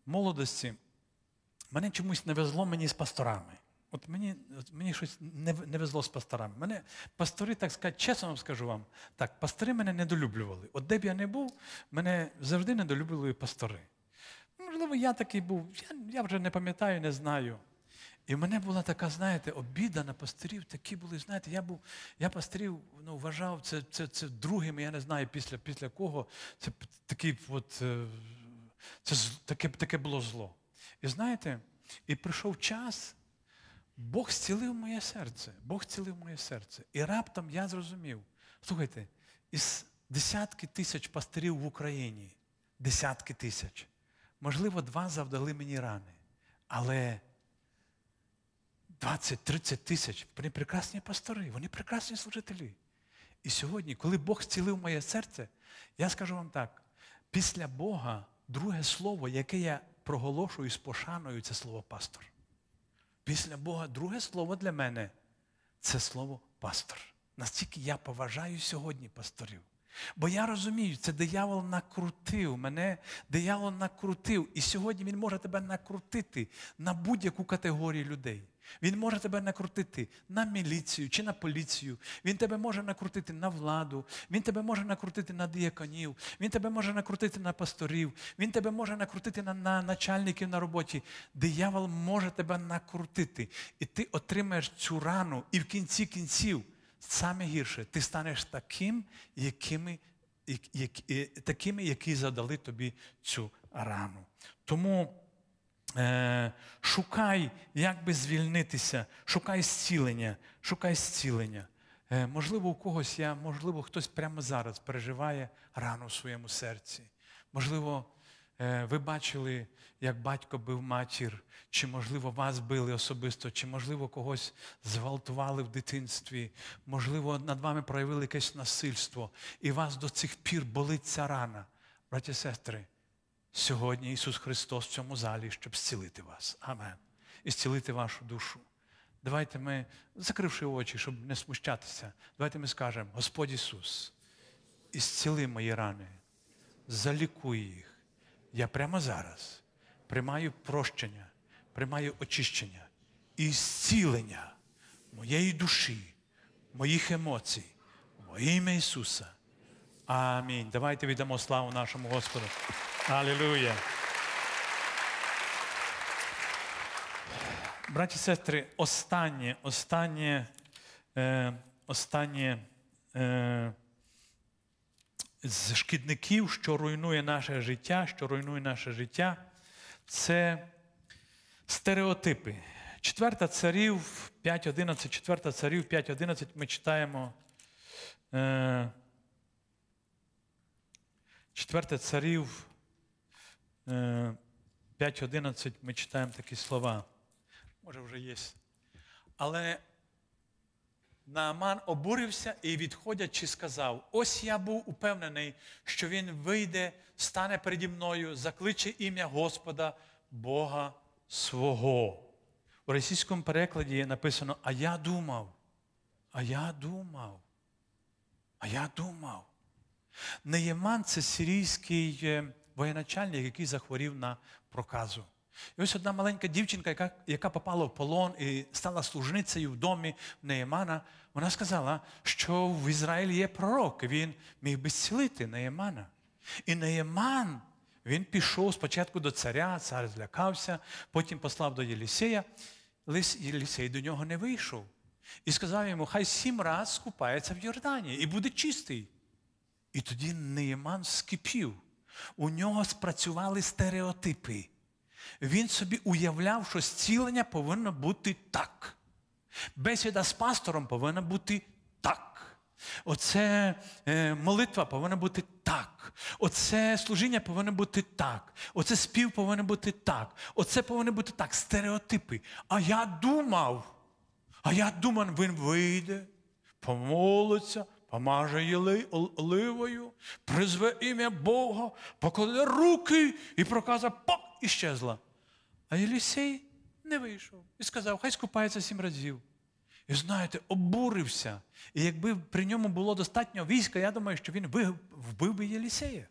в молодості мене чомусь не везло мені з пасторами. От мені от мені щось не не везло з пасторами. Мене пастори, так сказати, чесно вам скажу вам, так, пастори мене недолюблювали. От де б я не був, мене завжди недолюблювали пастори можливо, я такий був, я я вже не пам'ятаю, не знаю. І в мене була така, знаєте, обіда на пастирів, такі були, знаєте, я був, я пастирів ну, вважав це це, це другим, я не знаю після після кого. Це такий от, е, це таке, таке було зло. І знаєте, і прийшов час, Бог зцілив моє серце, Бог зцілив моє серце. І раптом я зрозумів, слухайте, із десятки тисяч пастирів в Україні, десятки тисяч. Можливо, два завдали мені рани, але 20-30 тисяч вони прекрасні пастори, вони прекрасні служителі. І сьогодні, коли Бог зцілив моє серце, я скажу вам так: після Бога друге слово, яке я проголошую з пошаною, це слово пастор. Після Бога друге слово для мене це слово пастор. Настільки я поважаю сьогодні пасторів. Бо я розумію, це диявол накрутив мене, диявол накрутив. І сьогодні він може тебе накрутити на будь-яку категорію людей. Він може тебе накрутити на міліцію чи на поліцію. Він тебе може накрутити на владу, він тебе може накрутити на діяконів, він тебе може накрутити на пасторів, він тебе може накрутити на, на начальників на роботі. Диявол може тебе накрутити. І ти отримаєш цю рану, і в кінці кінців Саме гірше, ти станеш таким, якими, які, такими, які задали тобі цю рану. Тому е, шукай, як би звільнитися, шукай зцілення, шукай зцілення. Е, можливо, у когось я, можливо, хтось прямо зараз переживає рану в своєму серці. Можливо, Е, ви бачили, як батько бив матір, чи, можливо, вас били особисто, чи, можливо, когось зґвалтували в дитинстві, можливо, над вами проявили якесь насильство, і вас до цих пір болить ця рана. Браті і сестри, сьогодні Ісус Христос в цьому залі, щоб зцілити вас. Амен. І зцілити вашу душу. Давайте ми, закривши очі, щоб не смущатися, давайте ми скажемо: Господь Ісус, ісціли мої рани, залікуй їх я прямо зараз приймаю прощення, приймаю очищення і зцілення моєї душі, моїх емоцій, во ім'я Ісуса. Амінь. Давайте віддамо славу нашому Господу. Алілуя. Браті і сестри, останнє, останнє, е, останнє. Е, з шкідників, що руйнує наше життя, що руйнує наше життя, це стереотипи. Четверта царів 5.11, четверта царів 5.11 ми читаємо. Е, четверте царів 5.11 е, ми читаємо такі слова. Може, вже є. Але Нааман обурився і, відходячи, сказав: Ось я був упевнений, що він вийде, стане переді мною, закличе ім'я Господа, Бога свого. У російському перекладі написано: А я думав, а я думав, а я думав. Неєман це сирійський е, воєначальник, який захворів на проказу. І ось одна маленька дівчинка, яка яка попала в полон і стала служницею в домі Неємана, вона сказала, що в Ізраїлі є пророк, і він міг би зцілити Неємана. І Неєман, він пішов спочатку до царя, цар злякався, потім послав до Єлісея. Лис Єлісей до нього не вийшов. І сказав йому, хай сім раз скупається в Йордані і буде чистий. І тоді Неєман скипів. У нього спрацювали стереотипи. Він собі уявляв, що зцілення повинно бути так. Бесіда з пастором повинна бути так. Оце е, молитва повинна бути так. Оце служіння повинно бути так. Оце спів повинен бути так. Оце повинно бути так. Стереотипи. А я думав, а я думав, він вийде, помолиться. Помаже її оливою, призве ім'я Бога, покладе руки і проказа, і щезла. А Єлісей не вийшов і сказав, хай скупається сім разів. І знаєте, обурився. І якби при ньому було достатньо війська, я думаю, що він вбив би Єлісея.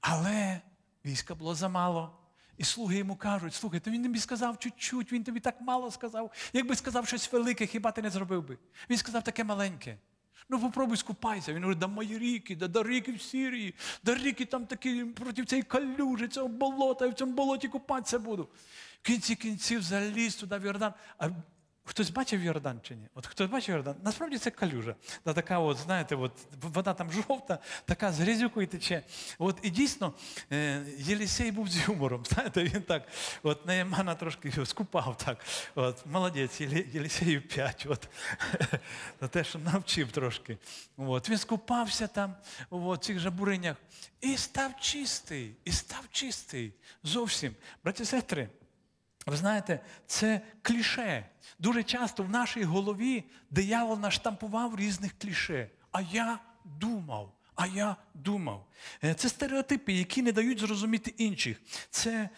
Але війська було замало. І слуги йому кажуть, слухай, то він тобі сказав чуть-чуть, він тобі так мало сказав. Якби сказав щось велике, хіба ти не зробив би? Він сказав таке маленьке. Ну попробуй скупайся. Він говорить, да мої ріки, да, да ріки в Сирії, да ріки там такі проти цієї калюжі, цього болота, я в цьому болоті купатися буду. В кінці кінців заліз туди в Йордан, а Хтось бачив Йордан чи ні? От хтось бачив Йордан? Насправді це калюжа. Та така, от, знаєте, от, вода там жовта, така з грязюкою тече. От, І дійсно, е, Єлісей був з юмором. знаєте, Він так, от Неймана трошки його скупав так. От, Молодець, Єлісею 5. От. За те, що навчив трошки. От, Він скупався там, в цих жабуринях, і став чистий, і став чистий. Зовсім. Браті сестри. Ви знаєте, це кліше. Дуже часто в нашій голові диявол наштампував різних кліше. А я думав, а я думав. Е, це стереотипи, які не дають зрозуміти інших. Це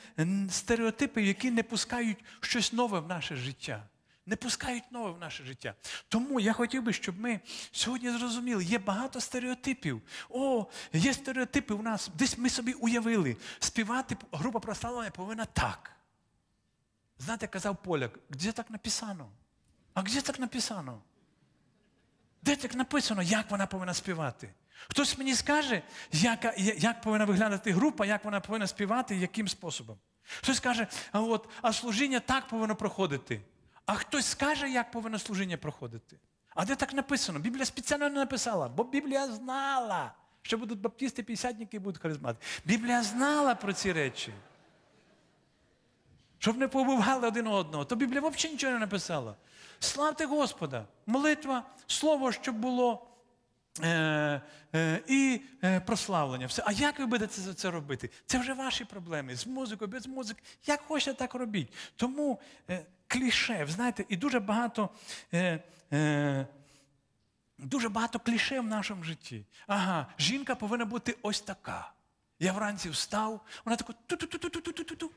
стереотипи, які не пускають щось нове в наше життя. Не пускають нове в наше життя. Тому я хотів би, щоб ми сьогодні зрозуміли, є багато стереотипів. О, є стереотипи у нас, десь ми собі уявили. Співати група прославлення повинна так. Знаєте, казав поляк, де так написано? А де так написано? Де так написано, як вона повинна співати? Хтось мені скаже, як як повинна виглядати група, як вона повинна співати яким способом. Хтось скаже, а от, а служіння так повинно проходити. А хтось скаже, як повинно служіння проходити. А де так написано? Біблія спеціально не написала, бо Біблія знала, що будуть баптісти, п'ятдесятники і будуть харизмати. Біблія знала про ці речі щоб не побували один одного. То Біблія взагалі нічого не написала. Славте Господа, молитва, слово, щоб було. Е, е, і е, прославлення. Все. А як ви будете це, це робити? Це вже ваші проблеми з музикою, без музики. Як хочете, так робіть. Тому е, кліше, знаєте, і дуже багато е, е, дуже багато кліше в нашому житті. Ага, жінка повинна бути ось така. Я вранці встав, вона така ту-ту-ту-ту-ту-ту-ту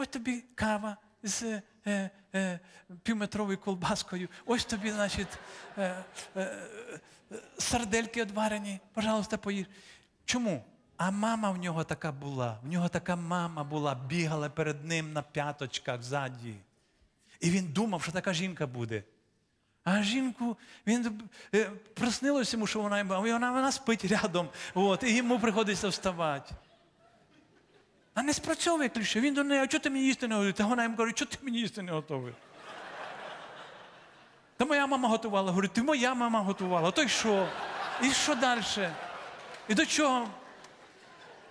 ось тобі кава з е, е, е, півметровою колбаскою, ось тобі, значить, е, е, сардельки одварені, пожалуйста, поїж. Чому? А мама в нього така була, в нього така мама була, бігала перед ним на п'яточках ззаді. І він думав, що така жінка буде. А жінку, він е, проснилося йому, що вона, вона, вона спить рядом, от, і йому приходиться вставати. А не спрацьовує кліше. Він до неї, а чого ти мені їсти не готує? Та вона йому каже, чого ти мені їсти не готуєш? Та моя мама готувала. Говорю, ти моя мама готувала, то й що? І що далі? І до чого?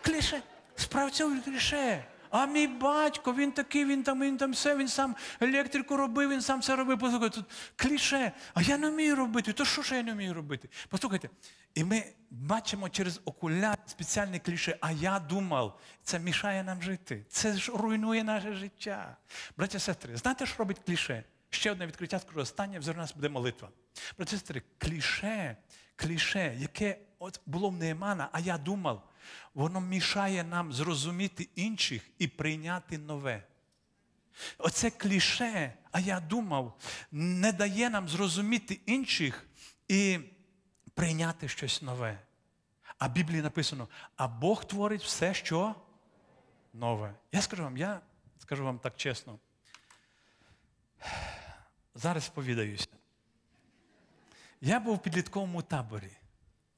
Кліше. Спрацьовує кліше. А мій батько, він такий, він там, він там все, він сам електрику робив, він сам все робив. Послухайте, тут кліше, а я не вмію робити. То що ж я не вмію робити? Послухайте, і ми бачимо через окуляр спеціальне кліше, а я думав, це мішає нам жити. Це ж руйнує наше життя. Браття сестри, знаєте, що робить кліше? Ще одне відкриття, скажу, останнє вже у нас буде молитва. Браття сестри, кліше, кліше, яке от було в Неемана, а я думав воно мішає нам зрозуміти інших і прийняти нове. Оце кліше, а я думав, не дає нам зрозуміти інших і прийняти щось нове. А в Біблії написано: а Бог творить все, що нове. Я скажу вам, я скажу вам так чесно. Зараз повідаюся. Я був в підлітковому таборі.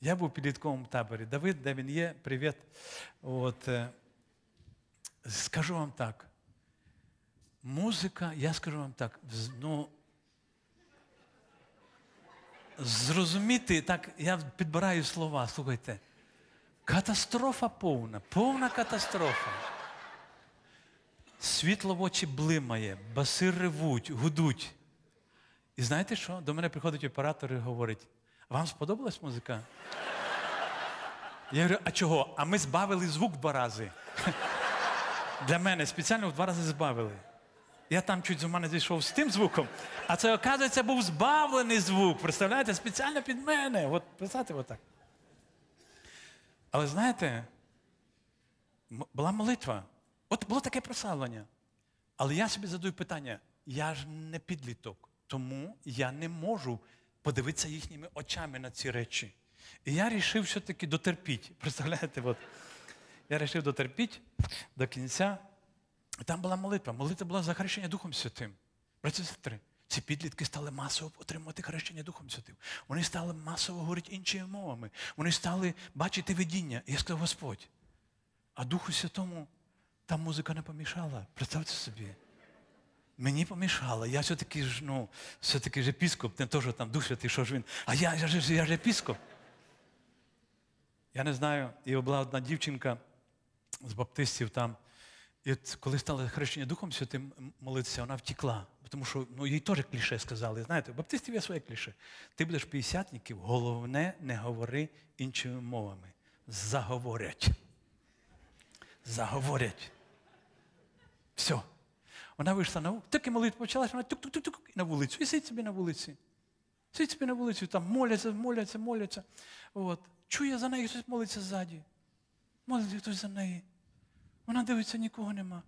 Я був підлітковому таборі. Давид, де він є, привіт. От, е, Скажу вам так. Музика, я скажу вам так, ну, зрозуміти, так, я підбираю слова, слухайте. Катастрофа повна, повна катастрофа. Світло в очі блимає, баси ревуть, гудуть. І знаєте що? До мене приходить оператор і говорить. Вам сподобалась музика? Я говорю, а чого? А ми збавили звук два рази. Для мене спеціально в два рази збавили. Я там чуть з мене зійшов з тим звуком, а це, оказується, був збавлений звук. Представляєте, спеціально під мене. От представте отак. Але знаєте, була молитва. От було таке прославлення. Але я собі задаю питання: я ж не підліток, тому я не можу подивитися їхніми очами на ці речі. І я рішив все-таки дотерпіть. Представляєте? от. Я рішив дотерпіть до кінця. там була молитва. Молитва була за хрещення Духом Святим. Браті сестри, ці підлітки стали масово отримувати хрещення Духом Святим. Вони стали масово говорити іншими мовами. Вони стали бачити видіння. І я сказав Господь. А Духу Святому там музика не помішала. Представте собі мені помішало. Я все-таки ж ну, все-таки ж епіскоп, не то, що там душити, що ж він. А я я, ж я ж епіскоп. Я не знаю, і була одна дівчинка з баптистів там. І от коли стала хрещення Духом Святим молитися, вона втікла. Тому що ну, їй теж кліше сказали. Знаєте, у баптистів є своє кліше. Ти будеш п'ятдесятників, головне, не говори іншими мовами. Заговорять. Заговорять. Все. Вона вийшла на так і молитва почалася, вона тук-тук-тук на вулицю. І сидить собі на вулиці. Сидь собі на вулицю, там моляться, моляться, моляться. От. Чує за неї, хтось молиться ззаді. Молиться хтось за неї. Вона дивиться, нікого нема.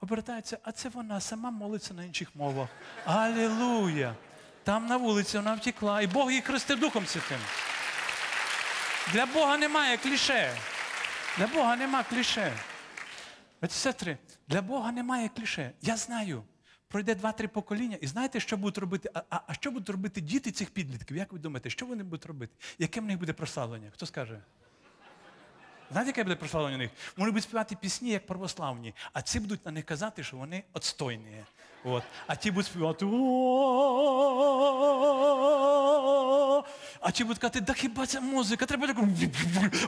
Обертається, а це вона сама молиться на інших мовах. Алілуя! Там на вулиці вона втекла. І Бог її хрестив Духом Святим. Для Бога немає кліше. Для Бога нема кліше сестри, для Бога немає кліше. Я знаю. Пройде два-три покоління, і знаєте, що будуть робити? А, а, а що будуть робити діти цих підлітків? Як ви думаєте, що вони будуть робити? Яке в них буде прославлення? Хто скаже? Знаєте, яке буде прославлення у них? Вони будуть співати пісні, як православні, а ці будуть на них казати, що вони отстойні. От. А ті будуть співати а чи будуть казати, да хіба це музика? Треба таку,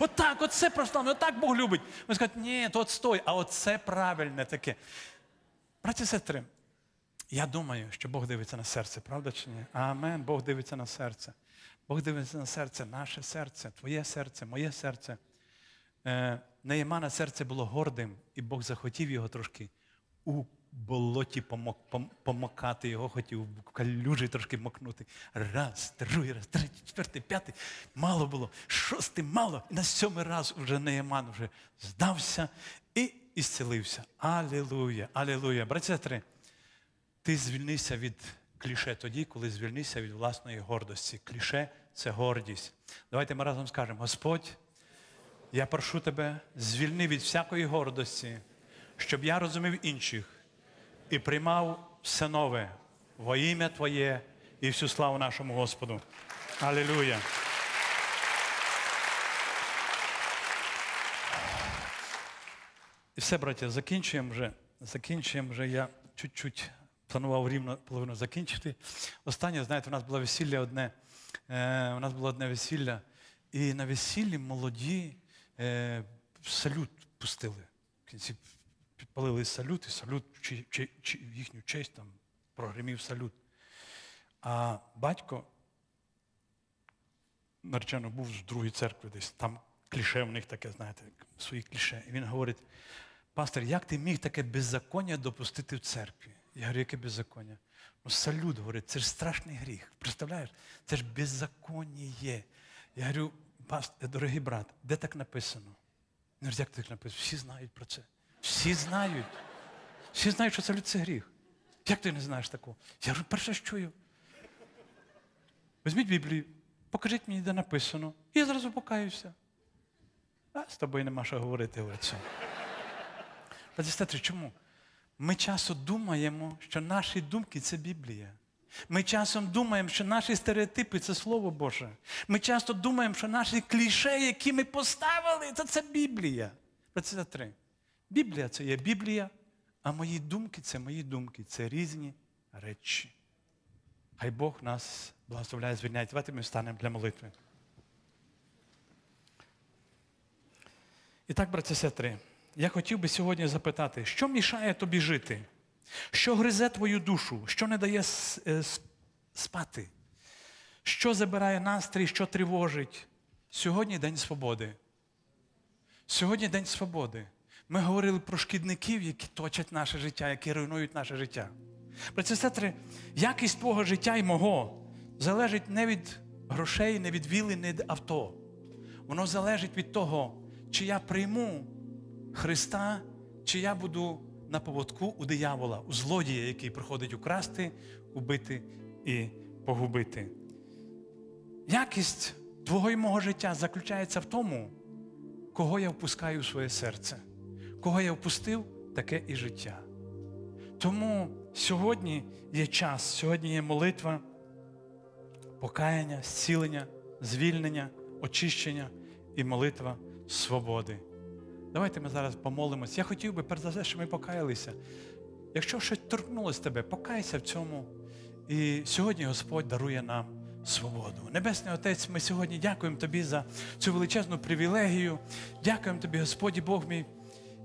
отак, оце прославлено, отак Бог любить. Ми скажуть, ні, то стой, а оце правильне таке. Браті сестри, я думаю, що Бог дивиться на серце, правда чи ні? Амен. Бог дивиться на серце. Бог дивиться на серце, наше серце, твоє серце, моє серце. Е, Неємана серце було гордим, і Бог захотів його трошки болоті помок помокати його хотів калюжі трошки мокнути. Раз, другий раз, третій, четвертий, п'ятий. Мало було, шостий, мало. І на сьомий раз вже Неєман вже здався і ісцілився. Алілуя, алілуя. Братця, ти звільнися від кліше тоді, коли звільнися від власної гордості. Кліше це гордість. Давайте ми разом скажемо: Господь, я прошу тебе, звільни від всякої гордості, щоб я розумів інших і приймав все нове во ім'я Твоє і всю славу нашому Господу. Алілюя! І все, браття, закінчуємо вже. Закінчуємо вже. Я чуть-чуть планував рівно половину закінчити. Останнє, знаєте, у нас було весілля одне. Е, У нас було одне весілля. І на весіллі молоді е, салют пустили. В кінці палили салют, і салют, чи, чи, чи їхню честь там прогримів салют. А батько наречено був з другої церкви десь. Там кліше в них таке, знаєте, свої кліше. І він говорить, пастор, як ти міг таке беззаконня допустити в церкві? Я говорю, яке беззаконня? Ну, салют, говорить, це ж страшний гріх. Представляєш? Це ж беззаконніє. Я говорю, дорогий брат, де так написано? Як так написано? Всі знають про це. Всі знають. Всі знають, що це це гріх. Як ти не знаєш такого? Я вже перше ж чую. Візьміть Біблію, покажіть мені, де написано, і я зразу покаюся. А з тобою нема що говорити в цьому. Сестри, чому? Ми часто думаємо, що наші думки це Біблія. Ми часом думаємо, що наші стереотипи це Слово Боже. Ми часто думаємо, що наші кліше, які ми поставили, це це Біблія. Брати Біблія це є Біблія, а мої думки це мої думки, це різні речі. Хай Бог нас благословляє, звільняє. Давайте ми встанемо для молитви. І так, браті сестри, я хотів би сьогодні запитати, що мішає тобі жити? Що гризе твою душу, що не дає е, спати? Що забирає настрій, що тривожить? Сьогодні День Свободи. Сьогодні День Свободи. Ми говорили про шкідників, які точать наше життя, які руйнують наше життя. Брати сестри, якість твого життя і мого залежить не від грошей, не від віли, не від авто. Воно залежить від того, чи я прийму Христа, чи я буду на поводку у диявола, у злодія, який приходить украсти, убити і погубити. Якість твого і мого життя заключається в тому, кого я впускаю в своє серце. Кого я впустив, таке і життя. Тому сьогодні є час, сьогодні є молитва, покаяння, зцілення, звільнення, очищення і молитва свободи. Давайте ми зараз помолимось. Я хотів би, перш за все, щоб ми покаялися. Якщо щось торкнулося тебе, покайся в цьому. І сьогодні Господь дарує нам свободу. Небесний Отець, ми сьогодні дякуємо Тобі за цю величезну привілегію. Дякуємо Тобі, Господь Бог мій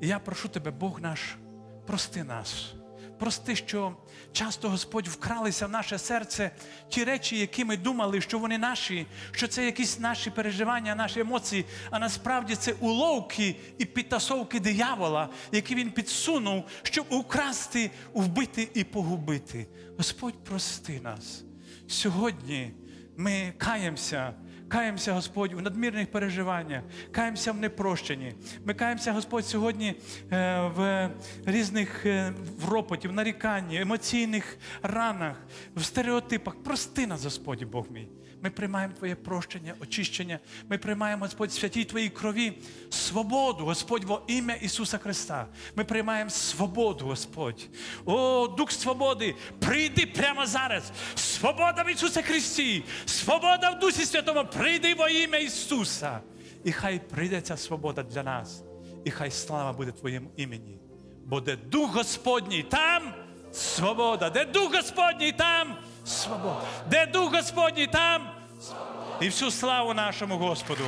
я прошу тебе, Бог наш, прости нас. Прости, що часто Господь вкралися в наше серце ті речі, які ми думали, що вони наші, що це якісь наші переживання, наші емоції, а насправді це уловки і підтасовки диявола, які він підсунув, щоб украсти, вбити і погубити. Господь, прости нас. Сьогодні ми каємося. Каємося, Господь, у надмірних переживаннях, каємося в непрощенні. Ми каємося, Господь, сьогодні е, в різних е, в ропоті, в наріканні, емоційних ранах, в стереотипах. Прости нас, Господь, Бог мій. Ми приймаємо Твоє прощення, очищення. Ми приймаємо, Господь, святій Твоїй крові, свободу, Господь, во ім'я Ісуса Христа. Ми приймаємо свободу, Господь. О, Дух свободи, прийди прямо зараз. Свобода в Ісуса Христі, свобода в Дусі Святому, прийди во ім'я Ісуса. І хай прийде ця свобода для нас, і хай слава буде Твоєму імені. Бо де Дух Господній, там свобода, де Дух Господній, там свобода. Де Дух Господній, там свобода. і всю славу нашому Господу.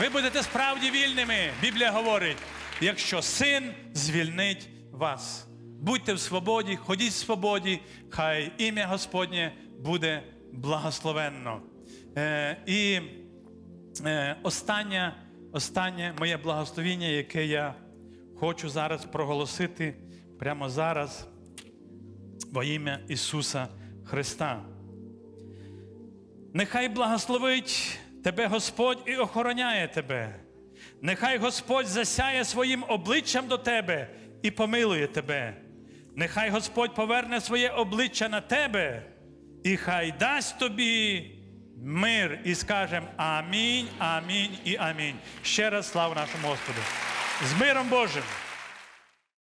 Ви будете справді вільними. Біблія говорить, якщо син звільнить вас. Будьте в свободі, ходіть в свободі, хай ім'я Господнє буде благословенно. Е, І е, остання останнє моє благословіння, яке я хочу зараз проголосити прямо зараз во ім'я Ісуса Христа. Нехай благословить тебе Господь і охороняє тебе. Нехай Господь засяє своїм обличчям до тебе і помилує тебе. Нехай Господь поверне своє обличчя на тебе і хай дасть тобі мир і скажемо амінь, амінь і амінь. Ще раз слава нашому Господу. З миром Божим!